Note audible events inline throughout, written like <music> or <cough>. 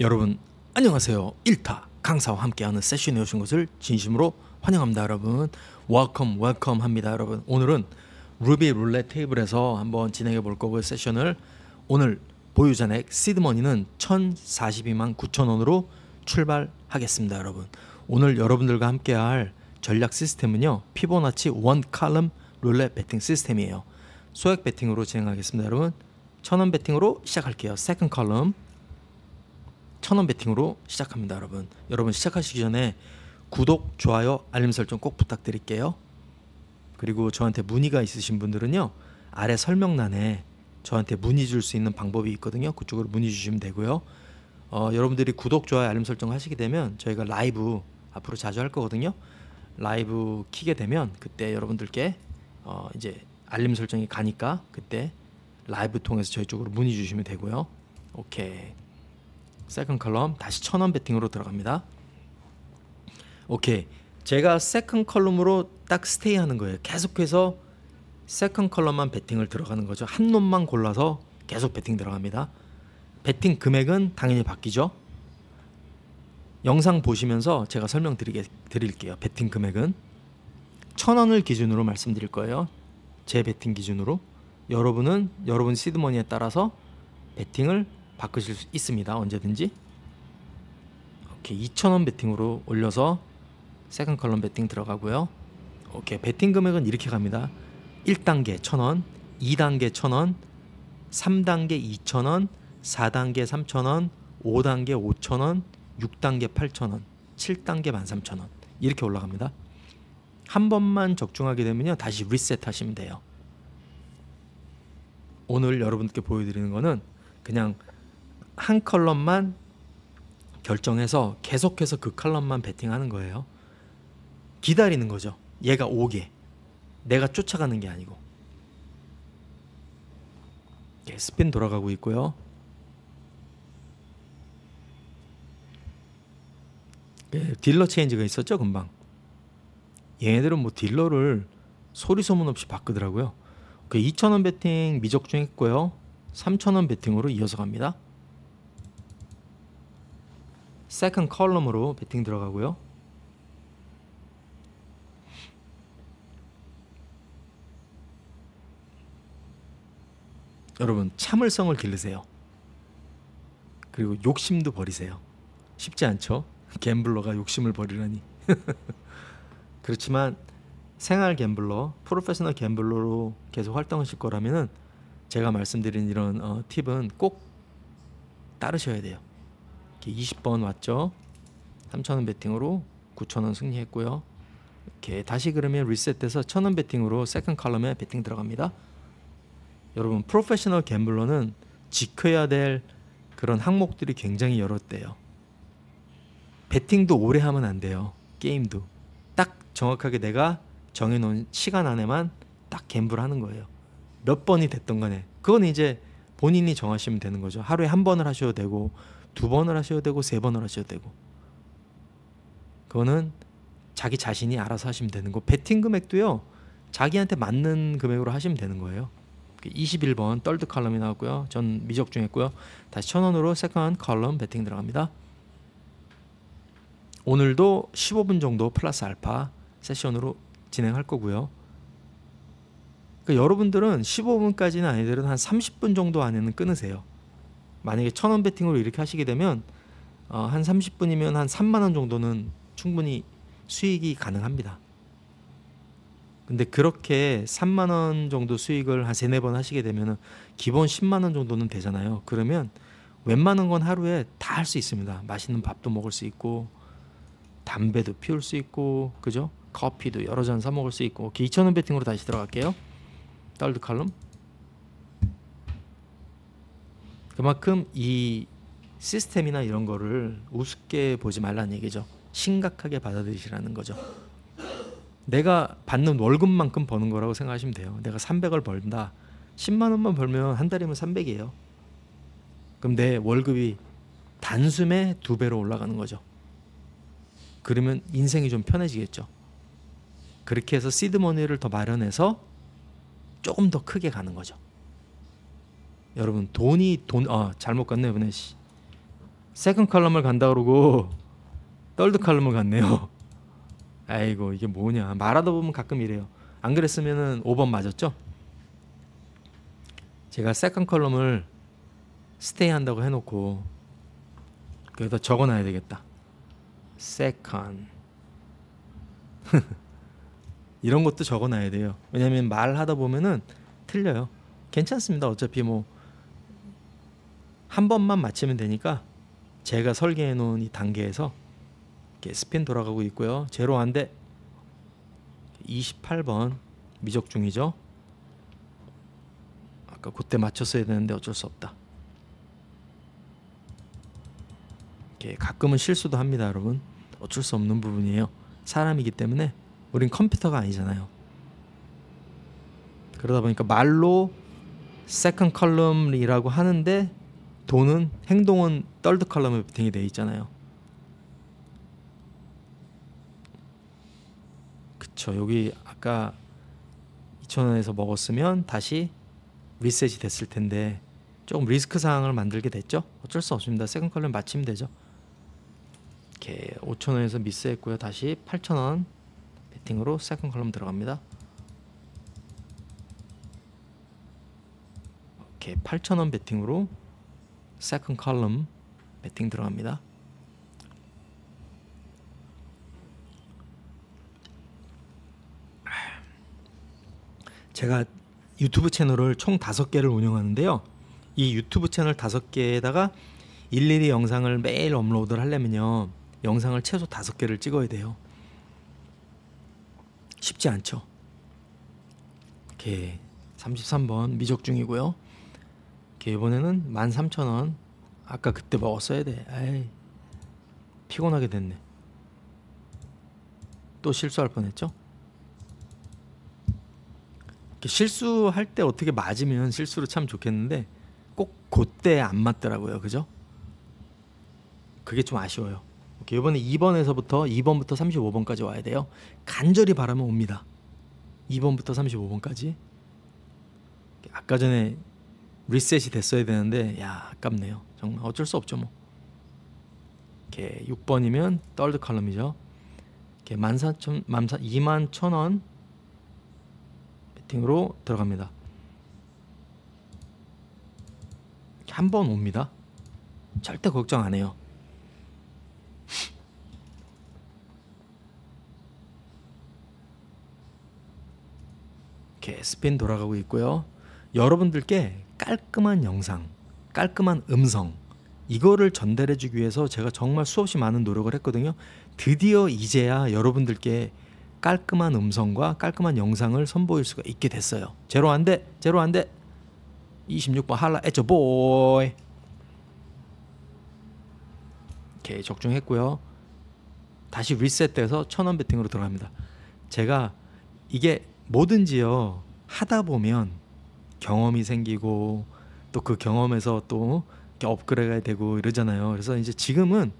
여러분 안녕하세요. 1타 강사와 함께하는 세션에 오신 것을 진심으로 환영합니다. 여러분 웰컴 웰컴 합니다. 여러분 오늘은 루비 룰렛 테이블에서 한번 진행해 볼 거고요. 세션을 오늘 보유자액 시드머니는 1042만 9천원으로 출발하겠습니다. 여러분 오늘 여러분들과 함께할 전략 시스템은요. 피보나치 원 칼럼 룰렛 베팅 시스템이에요. 소액 베팅으로 진행하겠습니다. 여러분 천원 베팅으로 시작할게요. 세컨 칼럼 천원 베팅으로 시작합니다, 여러분. 여러분 시작하시기 전에 구독, 좋아요, 알림 설정 꼭 부탁드릴게요. 그리고 저한테 문의가 있으신 분들은요. 아래 설명란에 저한테 문의 줄 수 있는 방법이 있거든요. 그쪽으로 문의 주시면 되고요. 어, 여러분들이 구독, 좋아요, 알림 설정 하시게 되면 저희가 라이브 앞으로 자주 할 거거든요. 라이브 키게 되면 그때 여러분들께 어, 이제 알림 설정이 가니까 그때 라이브 통해서 저희 쪽으로 문의 주시면 되고요. 오케이. 세컨 컬럼 다시 천원 베팅으로 들어갑니다. 오케이. 제가 세컨 컬럼으로 딱 스테이 하는 거예요. 계속해서 세컨 컬럼만 베팅을 들어가는 거죠. 한 놈만 골라서 계속 베팅 들어갑니다. 베팅 금액은 당연히 바뀌죠. 영상 보시면서 제가 설명드릴게요. 베팅 금액은 천 원을 기준으로 말씀드릴 거예요. 제 베팅 기준으로 여러분은 여러분 시드머니에 따라서 베팅을 바꾸실 수 있습니다. 언제든지. 오케이 2,000원 베팅으로 올려서 세컨 컬럼 베팅 들어가고요. 오케이 베팅 금액은 이렇게 갑니다. 1단계 1,000원, 2단계 1,000원, 3단계 2,000원, 4단계 3,000원, 5단계 5,000원, 6단계 8,000원, 7단계 13,000원 이렇게 올라갑니다. 한 번만 적중하게 되면요 다시 리셋 하시면 돼요. 오늘 여러분께 보여드리는 거는 그냥 한 컬럼만 결정해서 계속해서 그 컬럼만 베팅하는 거예요. 기다리는 거죠. 얘가 오게. 내가 쫓아가는 게 아니고. 예, 스핀 돌아가고 있고요. 예, 딜러 체인지가 있었죠, 금방. 얘네들은 뭐 딜러를 소리 소문 없이 바꾸더라고요. 그 2,000원 베팅 미적 중했고요. 3,000원 베팅으로 이어서 갑니다. 세컨 컬럼으로 배팅 들어가고요. 여러분 참을성을 기르세요. 그리고 욕심도 버리세요. 쉽지 않죠? 갬블러가 욕심을 버리라니. <laughs> 그렇지만 생활 갬블러, 프로페셔널 갬블러로 계속 활동하실 거라면 제가 말씀드린 이런 어, 팁은 꼭 따르셔야 돼요. 이렇게 20번 왔죠. 3,000원 베팅으로 9,000원 승리했고요. 이렇게 다시 그러면 리셋돼서 1,000원 베팅으로 세컨 칼럼에 베팅 들어갑니다. 여러분 프로페셔널 갬블러는 지켜야 될 그런 항목들이 굉장히 여러 대요. 베팅도 오래 하면 안 돼요. 게임도 딱 정확하게 내가 정해놓은 시간 안에만 딱 갬블하는 거예요. 몇 번이 됐던 간에 그건 이제 본인이 정하시면 되는 거죠. 하루에 한 번을 하셔도 되고 두 번을 하셔야 되고 세 번을 하셔야 되고 그거는 자기 자신이 알아서 하시면 되는 거배팅 금액도요 자기한테 맞는 금액으로 하시면 되는 거예요 21번 그 떨드 칼럼이 나왔고요 전 미적 중했고요 다시 천원으로 세컨 칼럼배팅 들어갑니다 오늘도 15분 정도 플러스 알파 세션으로 진행할 거고요 그러니까 여러분들은 15분까지는 아니더라도 한 30분 정도 안에는 끊으세요 만약에 천원 베팅으로 이렇게 하시게 되면 어, 한 30분이면 한 3만 원 정도는 충분히 수익이 가능합니다. 근데 그렇게 3만 원 정도 수익을 한 3, 4번 하시게 되면 기본 10만 원 정도는 되잖아요. 그러면 웬만한 건 하루에 다 할 수 있습니다. 맛있는 밥도 먹을 수 있고 담배도 피울 수 있고 그죠? 커피도 여러 잔 사 먹을 수 있고 2,000원 베팅으로 다시 들어갈게요. 달드 칼럼 그만큼 이 시스템이나 이런 거를 우습게 보지 말라는 얘기죠. 심각하게 받아들이시라는 거죠. 내가 받는 월급만큼 버는 거라고 생각하시면 돼요. 내가 300을 벌다. 10만 원만 벌면 한 달이면 300이에요. 그럼 내 월급이 단숨에 두 배로 올라가는 거죠. 그러면 인생이 좀 편해지겠죠. 그렇게 해서 시드머니를 더 마련해서 조금 더 크게 가는 거죠. 여러분 돈이 돈 아 잘못 갔네 이번에 세컨 칼럼을 간다 그러고 떨드 칼럼을 갔네요. <laughs> 아이고 이게 뭐냐 말하다 보면 가끔 이래요. 안 그랬으면은 5번 맞았죠? 제가 세컨 컬럼을 스테이 한다고 해놓고 그래도 적어놔야 되겠다. 세컨 <laughs> 이런 것도 적어놔야 돼요. 왜냐하면 말하다 보면은 틀려요. 괜찮습니다. 어차피 뭐한 번만 맞히면 되니까 제가 설계해 놓은 이 단계에서 이렇게 스핀 돌아가고 있고요. 제로 안돼 28번 미적 중이죠. 아까 그때 맞췄어야 되는데 어쩔 수 없다. 이렇게 가끔은 실수도 합니다, 여러분. 어쩔 수 없는 부분이에요. 사람이기 때문에 우린 컴퓨터가 아니잖아요. 그러다 보니까 말로 세컨 컬럼이라고 하는데 돈은 행동은 떨드 칼럼에 배팅이 돼 있잖아요. 그쵸 여기 아까 2,000원에서 먹었으면 다시 리셋이 됐을 텐데 조금 리스크 상황을 만들게 됐죠. 어쩔 수 없습니다. 세컨 컬럼 마치면 되죠. 이렇게 5,000원에서 미스했고요. 다시 8,000원 배팅으로 세컨 컬럼 들어갑니다. 이렇게 8,000원 배팅으로 세컨 컬럼 배팅 들어갑니다. 제가 유튜브 채널을 총 5개를 운영하는데요. 이 유튜브 채널 5개에다가 일일이 영상을 매일 업로드를 하려면요. 영상을 최소 5개를 찍어야 돼요. 쉽지 않죠. 이렇게 33번 미적 중이고요. 이렇게 이번에는 13,000원 아까 그때 먹었어야 돼 에이 피곤하게 됐네 또 실수할 뻔했죠 실수할 때 어떻게 맞으면 실수로 참 좋겠는데 꼭 그때 안 맞더라고요 그죠 그게 좀 아쉬워요 오케이, 이번에 2번에서부터 2번부터 35번까지 와야 돼요 간절히 바라면 옵니다 2번부터 35번까지 아까 전에 리셋이 됐어야 되는데 야 아깝네요. 정말 어쩔 수 없죠 뭐. 이렇게 6번이면 떨드 칼럼이죠. 이렇게 14,000 21,000원 배팅으로 들어갑니다. 한번 옵니다. 절대 걱정 안 해요. <laughs> 이렇게 스핀 돌아가고 있고요. 여러분들께 깔끔한 영상, 깔끔한 음성 이거를 전달해 주기 위해서 제가 정말 수없이 많은 노력을 했거든요. 드디어 이제야 여러분들께 깔끔한 음성과 깔끔한 영상을 선보일 수가 있게 됐어요. 제로 안 돼. 제로 안 돼. 26번 할라 에죠 보이. 이렇게 적중했고요. 다시 리셋돼서 천원 배팅으로 들어갑니다. 제가 이게 뭐든지요. 하다 보면 경험이 생기고 또 그 경험에서 또 업그레이드가 되고 이러잖아요. 그래서 이제 지금은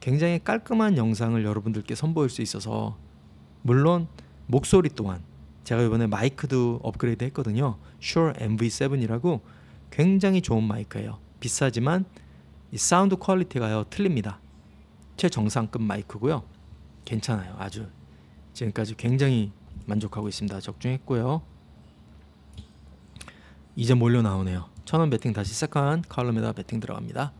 굉장히 깔끔한 영상을 여러분들께 선보일 수 있어서 물론 목소리 또한 제가 이번에 마이크도 업그레이드 했거든요. Shure MV7이라고 굉장히 좋은 마이크예요. 비싸지만 사운드 퀄리티가요 틀립니다. 최정상급 마이크고요. 괜찮아요. 아주 지금까지 굉장히 만족하고 있습니다. 적중했고요. 이제 몰려 나오네요. 천원 배팅 다시 시작한 칼럼에다 배팅 들어갑니다.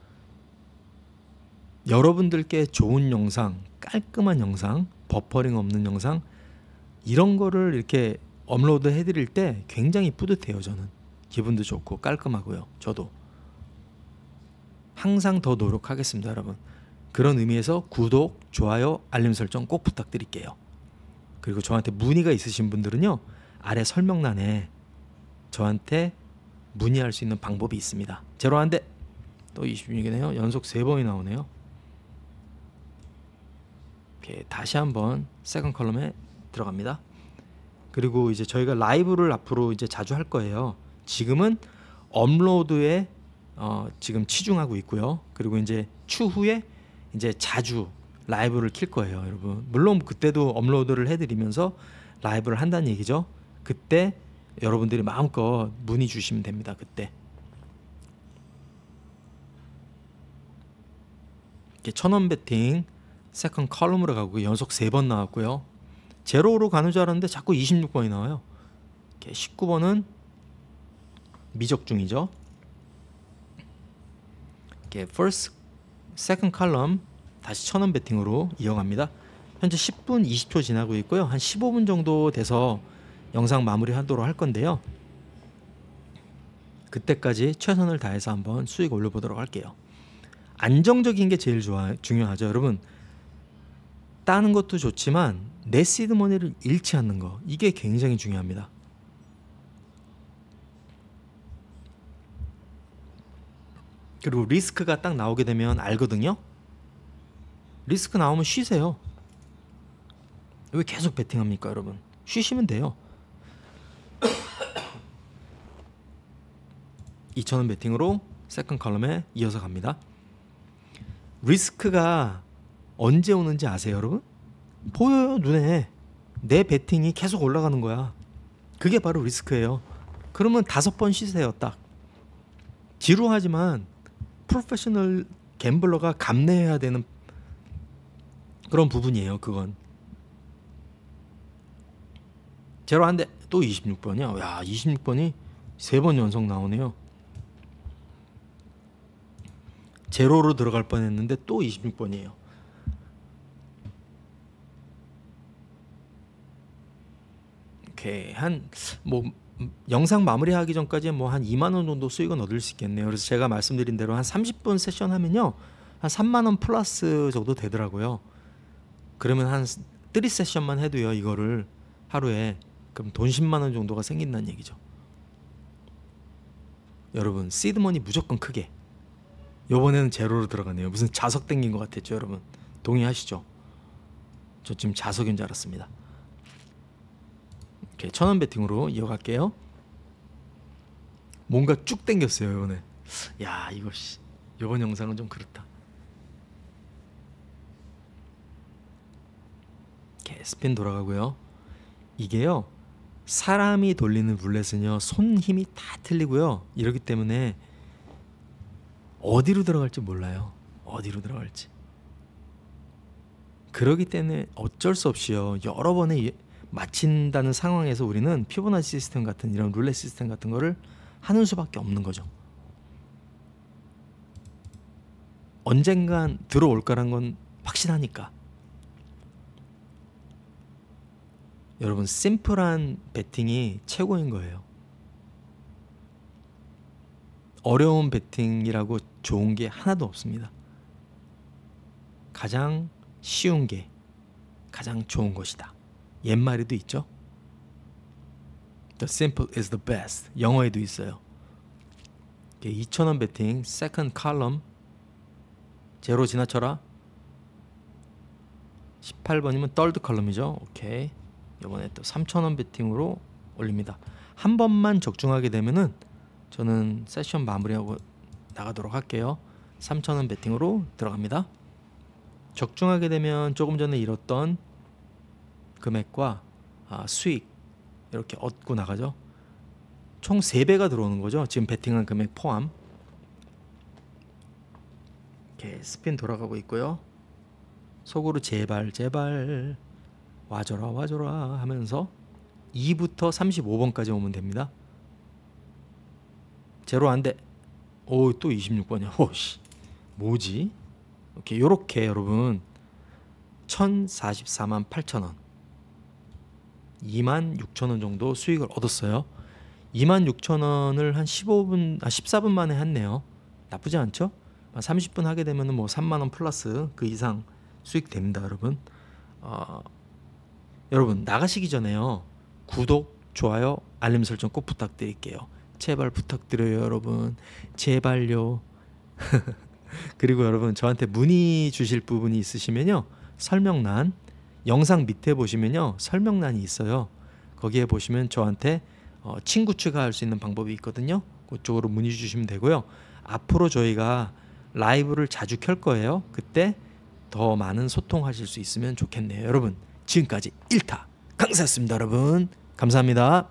여러분들께 좋은 영상, 깔끔한 영상, 버퍼링 없는 영상 이런 거를 이렇게 업로드 해드릴 때 굉장히 뿌듯해요. 저는 기분도 좋고 깔끔하고요. 저도 항상 더 노력하겠습니다, 여러분. 그런 의미에서 구독, 좋아요, 알림 설정 꼭 부탁드릴게요. 그리고 저한테 문의가 있으신 분들은요 아래 설명란에 저한테 문의할 수 있는 방법이 있습니다. 제로 한 대. 또 26이네요. 연속 3번이 나오네요. 이렇게 다시 한번 세컨 컬럼에 들어갑니다. 그리고 이제 저희가 라이브를 앞으로 이제 자주 할 거예요. 지금은 업로드에 어, 지금 치중하고 있고요. 그리고 이제 추후에 이제 자주 라이브를 킬 거예요, 여러분. 물론 그때도 업로드를 해드리면서 라이브를 한다는 얘기죠. 그때 여러분들이 마음껏 문의 주시면 됩니다. 그때. 천원 배팅 세컨 컬럼으로 가고 연속 세 번 나왔고요. 제로로 가는 줄 알았는데 자꾸 26번이 나와요. 19번은 미적중이죠. 이렇게 first, s 다시 천원 배팅으로 이어갑니다. 현재 10분 20초 지나고 있고요. 한 15분 정도 돼서 영상 마무리하도록 할 건데요. 그때까지 최선을 다해서 한번 수익 올려보도록 할게요. 안정적인 게 제일 좋아, 중요하죠, 여러분. 따는 것도 좋지만 내 시드머니를 잃지 않는 거 이게 굉장히 중요합니다. 그리고 리스크가 딱 나오게 되면 알거든요. 리스크 나오면 쉬세요. 왜 계속 베팅합니까, 여러분? 쉬시면 돼요. 2,000원 베팅으로 세컨 칼럼에 이어서 갑니다. 리스크가 언제 오는지 아세요, 여러분? 보여요, 눈에. 내 베팅이 계속 올라가는 거야. 그게 바로 리스크예요. 그러면 다섯 번 쉬세요, 딱. 지루하지만 프로페셔널 갬블러가 감내해야 되는 그런 부분이에요, 그건. 제로 한데 또 26번이야. 야, 26번이 세 번 연속 나오네요. 제로로 들어갈 뻔했는데 또 26번이에요. 이렇게 한 뭐 영상 마무리하기 전까지 뭐 한 2만 원 정도 수익은 얻을 수 있겠네요. 그래서 제가 말씀드린 대로 한 30분 세션 하면요. 한 3만 원 플러스 정도 되더라고요. 그러면 한 3세션만 해도요. 이거를 하루에 그럼 돈 10만 원 정도가 생긴다는 얘기죠. 여러분, 시드머니 무조건 크게 요번에는 제로로 들어가네요. 무슨 자석 땡긴 것 같았죠, 여러분. 동의하시죠? 저 지금 자석인 줄 알았습니다. 이렇게 천원 배팅으로 이어갈게요. 뭔가 쭉 땡겼어요, 요번에. 야, 이거 씨. 요번 영상은 좀 그렇다. 이렇게 스핀 돌아가고요. 이게요. 사람이 돌리는 룰렛은요. 손 힘이 다 틀리고요. 이러기 때문에 어디로 들어갈지 몰라요. 어디로 들어갈지. 그러기 때문에 어쩔 수 없이요. 여러 번에 마친다는 상황에서 우리는 피보나치 시스템 같은 이런 룰렛 시스템 같은 거를 하는 수밖에 없는 거죠. 언젠간 들어올 거란 건 확신하니까. 여러분 심플한 배팅이 최고인 거예요. 어려운 배팅이라고 좋은 게 하나도 없습니다. 가장 쉬운 게 가장 좋은 것이다. 옛말에도 있죠. The simple is the best. 영어에도 있어요. 2,000원 배팅, 세컨 칼럼, 제로 지나쳐라. 18번이면 떨드 칼럼이죠. 오케이. 이번에 또 3,000원 배팅으로 올립니다. 한 번만 적중하게 되면은 저는 세션 마무리하고 나가도록 할게요. 3천원 베팅으로 들어갑니다. 적중하게 되면 조금 전에 잃었던 금액과 아, 수익 이렇게 얻고 나가죠. 총 3배가 들어오는 거죠. 지금 베팅한 금액 포함. 이렇게 스핀 돌아가고 있고요. 속으로 제발 제발 와줘라 와줘라 하면서 2부터 35번까지 오면 됩니다. 제로 안돼 오또 26번이야 <laughs> 오씨 뭐지 이렇게 요렇게 여러분 1044만 8천원 2만 6천원 정도 수익을 얻었어요 2만 6천원을 한 15분 아 14분 만에 했네요 나쁘지 않죠 30분 하게 되면은 뭐 3만원 플러스 그 이상 수익 됩니다 여러분 어, 여러분 나가시기 전에요 구독 좋아요 알림 설정 꼭 부탁드릴게요 제발 부탁드려요, 여러분. 제발요. <laughs> 그리고 여러분 저한테 문의 주실 부분이 있으시면요. 설명란 영상 밑에 보시면요. 설명란이 있어요. 거기에 보시면 저한테 어, 친구 추가할 수 있는 방법이 있거든요. 그쪽으로 문의 주시면 되고요. 앞으로 저희가 라이브를 자주 켤 거예요. 그때 더 많은 소통하실 수 있으면 좋겠네요. 여러분 지금까지 1타 강사였습니다. 여러분 감사합니다.